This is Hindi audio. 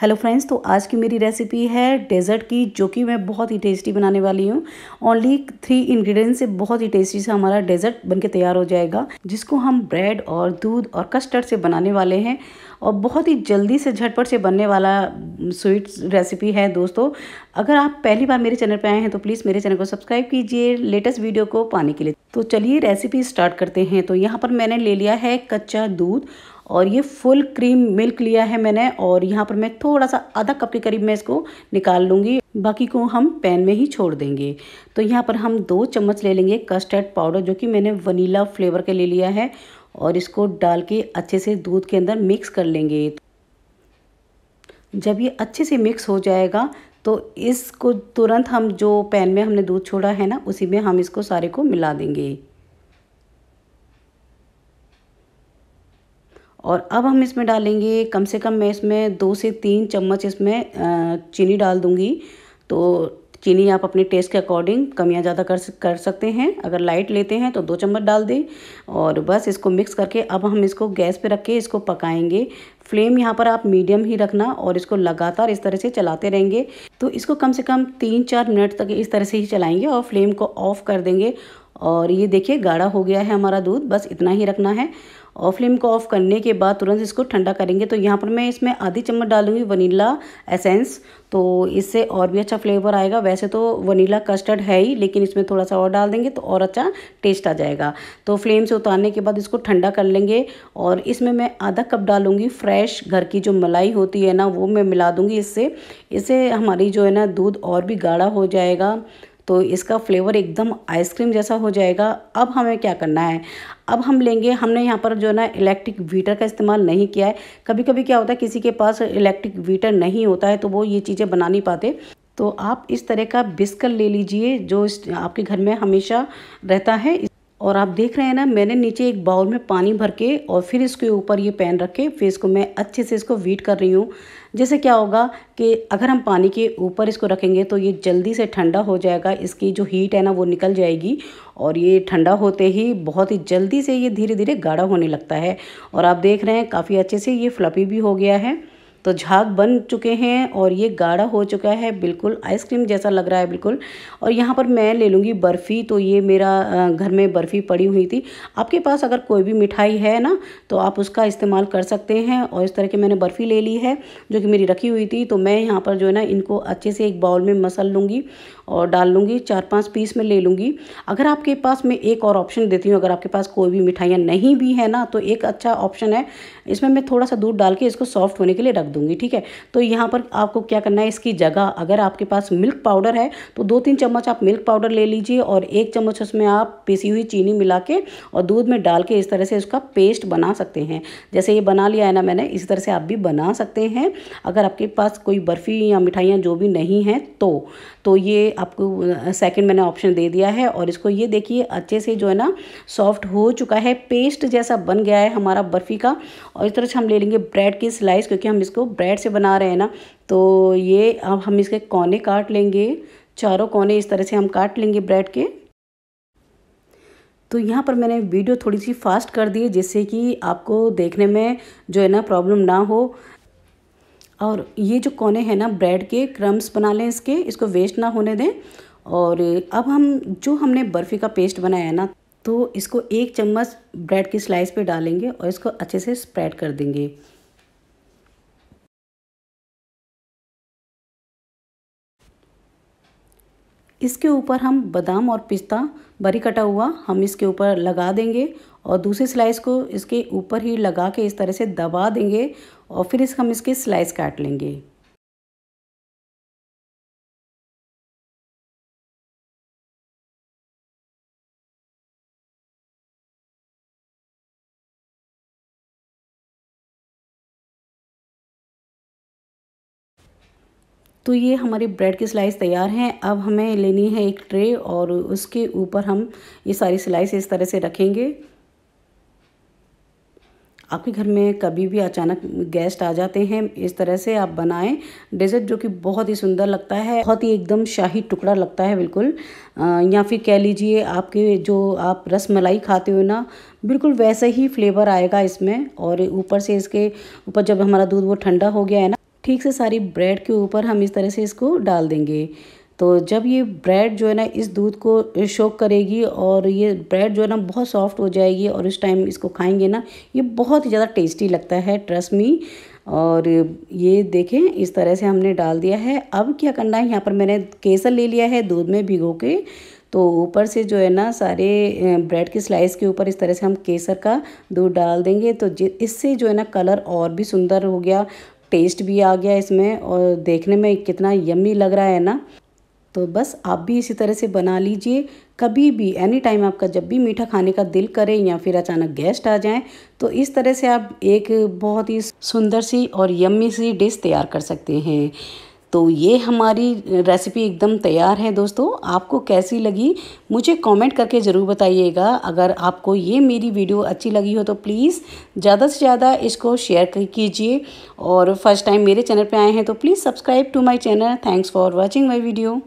हेलो फ्रेंड्स तो आज की मेरी रेसिपी है डेजर्ट की जो कि मैं बहुत ही टेस्टी बनाने वाली हूँ ओनली थ्री इंग्रेडिएंट्स से बहुत ही टेस्टी से हमारा डेजर्ट बनके तैयार हो जाएगा जिसको हम ब्रेड और दूध और कस्टर्ड से बनाने वाले हैं और बहुत ही जल्दी से झटपट से बनने वाला स्वीट रेसिपी है दोस्तों अगर आप पहली बार मेरे चैनल पर आए हैं तो प्लीज़ मेरे चैनल को सब्सक्राइब कीजिए लेटेस्ट वीडियो को पाने के लिए तो चलिए रेसिपी स्टार्ट करते हैं तो यहाँ पर मैंने ले लिया है कच्चा दूध और ये फुल क्रीम मिल्क लिया है मैंने और यहाँ पर मैं थोड़ा सा आधा कप के करीब मैं इसको निकाल लूँगी बाकी को हम पैन में ही छोड़ देंगे तो यहाँ पर हम दो चम्मच ले लेंगे कस्टर्ड पाउडर जो कि मैंने वनीला फ्लेवर के ले लिया है और इसको डाल के अच्छे से दूध के अंदर मिक्स कर लेंगे जब ये अच्छे से मिक्स हो जाएगा तो इसको तुरंत हम जो पैन में हमने दूध छोड़ा है ना उसी में हम इसको सारे को मिला देंगे और अब हम इसमें डालेंगे कम से कम मैं इसमें दो से तीन चम्मच इसमें चीनी डाल दूँगी तो चीनी आप अपने टेस्ट के अकॉर्डिंग कम या ज़्यादा कर कर सकते हैं अगर लाइट लेते हैं तो दो चम्मच डाल दें और बस इसको मिक्स करके अब हम इसको गैस पे रख के इसको पकाएंगे फ्लेम यहाँ पर आप मीडियम ही रखना और इसको लगातार इस तरह से चलाते रहेंगे तो इसको कम से कम तीन चार मिनट तक इस तरह से ही चलाएँगे और फ्लेम को ऑफ़ कर देंगे और ये देखिए गाढ़ा हो गया है हमारा दूध बस इतना ही रखना है और फ्लेम को ऑफ करने के बाद तुरंत इसको ठंडा करेंगे तो यहाँ पर मैं इसमें आधी चम्मच डालूंगी वनीला एसेंस तो इससे और भी अच्छा फ्लेवर आएगा वैसे तो वनीला कस्टर्ड है ही लेकिन इसमें थोड़ा सा और डाल देंगे तो और अच्छा टेस्ट आ जाएगा तो फ्लेम से उतारने के बाद इसको ठंडा कर लेंगे और इसमें मैं आधा कप डालूंगी फ्रेश घर की जो मलाई होती है ना वो मैं मिला दूँगी इससे इससे हमारी जो है ना दूध और भी गाढ़ा हो जाएगा तो इसका फ्लेवर एकदम आइसक्रीम जैसा हो जाएगा अब हमें क्या करना है अब हम लेंगे हमने यहाँ पर जो ना इलेक्ट्रिक वीटर का इस्तेमाल नहीं किया है कभी कभी क्या होता है किसी के पास इलेक्ट्रिक वीटर नहीं होता है तो वो ये चीज़ें बना नहीं पाते तो आप इस तरह का बिस्कल ले लीजिए जो आपके घर में हमेशा रहता है और आप देख रहे हैं ना मैंने नीचे एक बाउल में पानी भर के और फिर इसके ऊपर ये पैन रख के फिर इसको मैं अच्छे से इसको वीट कर रही हूँ जैसे क्या होगा कि अगर हम पानी के ऊपर इसको रखेंगे तो ये जल्दी से ठंडा हो जाएगा इसकी जो हीट है ना वो निकल जाएगी और ये ठंडा होते ही बहुत ही जल्दी से ये धीरे धीरे गाढ़ा होने लगता है और आप देख रहे हैं काफ़ी अच्छे से ये फ्लपी भी हो गया है तो झाग बन चुके हैं और ये गाढ़ा हो चुका है बिल्कुल आइसक्रीम जैसा लग रहा है बिल्कुल और यहाँ पर मैं ले लूँगी बर्फ़ी तो ये मेरा घर में बर्फ़ी पड़ी हुई थी आपके पास अगर कोई भी मिठाई है ना तो आप उसका इस्तेमाल कर सकते हैं और इस तरह की मैंने बर्फ़ी ले ली है जो कि मेरी रखी हुई थी तो मैं यहाँ पर जो है ना इनको अच्छे से एक बाउल में मसल लूँगी और डाल लूँगी चार पाँच पीस में ले लूँगी अगर आपके पास मैं एक और ऑप्शन देती हूँ अगर आपके पास कोई भी मिठाइयाँ नहीं भी है ना तो एक अच्छा ऑप्शन है इसमें मैं थोड़ा सा दूध डाल के इसको सॉफ्ट होने के लिए रख दूँ दूंगी ठीक है तो यहाँ पर आपको क्या करना है इसकी जगह अगर आपके पास मिल्क पाउडर है तो दो तीन चम्मच आप मिल्क पाउडर ले लीजिए और एक चम्मच उसमें आप पिसी हुई चीनी मिला के और दूध में डाल के इस तरह से उसका पेस्ट बना सकते हैं जैसे ये बना लिया है ना मैंने इसी तरह से आप भी बना सकते हैं अगर आपके पास कोई बर्फ़ी या मिठाइयाँ जो भी नहीं हैं तो तो ये आपको सेकंड मैंने ऑप्शन दे दिया है और इसको ये देखिए अच्छे से जो है ना सॉफ्ट हो चुका है पेस्ट जैसा बन गया है हमारा बर्फ़ी का और इस तरह से हम ले लेंगे ब्रेड की स्लाइस क्योंकि हम इसको इसको ब्रेड से बना रहे हैं ना तो ये अब हम इसके कोने काट लेंगे चारों कोने इस तरह से हम काट लेंगे ब्रेड के तो यहाँ पर मैंने वीडियो थोड़ी सी फास्ट कर दी जिससे कि आपको देखने में जो है ना प्रॉब्लम ना हो और ये जो कोने हैं ना ब्रेड के क्रम्स बना लें इसके इसको वेस्ट ना होने दें और अब हम जो हमने बर्फ़ी का पेस्ट बनाया है ना तो इसको एक चम्मच ब्रेड की स्लाइस पे डालेंगे और इसको अच्छे से स्प्रेड कर देंगे इसके ऊपर हम बादाम और पिस्ता बरी कटा हुआ हम इसके ऊपर लगा देंगे और दूसरी स्लाइस को इसके ऊपर ही लगा के इस तरह से दबा देंगे और फिर इस हम इसके स्लाइस काट लेंगे तो ये हमारे ब्रेड की स्लाइस तैयार हैं अब हमें लेनी है एक ट्रे और उसके ऊपर हम ये सारी स्लाइस इस तरह से रखेंगे आपके घर में कभी भी अचानक गेस्ट आ जाते हैं इस तरह से आप बनाएं डेजर्ट जो कि बहुत ही सुंदर लगता है बहुत ही एकदम शाही टुकड़ा लगता है बिल्कुल या फिर कह लीजिए आपके जो आप रस मलाई खाते हो ना बिल्कुल वैसे ही फ्लेवर आएगा इसमें और ऊपर से इसके ऊपर जब हमारा दूध वो ठंडा हो गया है ना ठीक से सारी ब्रेड के ऊपर हम इस तरह से इसको डाल देंगे तो जब ये ब्रेड जो है ना इस दूध को शोक करेगी और ये ब्रेड जो है ना बहुत सॉफ्ट हो जाएगी और इस टाइम इसको खाएंगे ना ये बहुत ही ज़्यादा टेस्टी लगता है ट्रस्ट मी और ये देखें इस तरह से हमने डाल दिया है अब क्या करना है यहाँ पर मैंने केसर ले लिया है दूध में भिगो के तो ऊपर से जो है ना सारे ब्रेड के स्लाइस के ऊपर इस तरह से हम केसर का दूध डाल देंगे तो इससे जो है ना कलर और भी सुंदर हो गया टेस्ट भी आ गया इसमें और देखने में कितना यम्मी लग रहा है ना तो बस आप भी इसी तरह से बना लीजिए कभी भी एनी टाइम आपका जब भी मीठा खाने का दिल करे या फिर अचानक गेस्ट आ जाएं तो इस तरह से आप एक बहुत ही सुंदर सी और यम्मी सी डिश तैयार कर सकते हैं तो ये हमारी रेसिपी एकदम तैयार है दोस्तों आपको कैसी लगी मुझे कमेंट करके ज़रूर बताइएगा अगर आपको ये मेरी वीडियो अच्छी लगी हो तो प्लीज़ ज़्यादा से ज़्यादा इसको शेयर कीजिए और फर्स्ट टाइम मेरे चैनल पे आए हैं तो please subscribe to my channel thanks for watching my video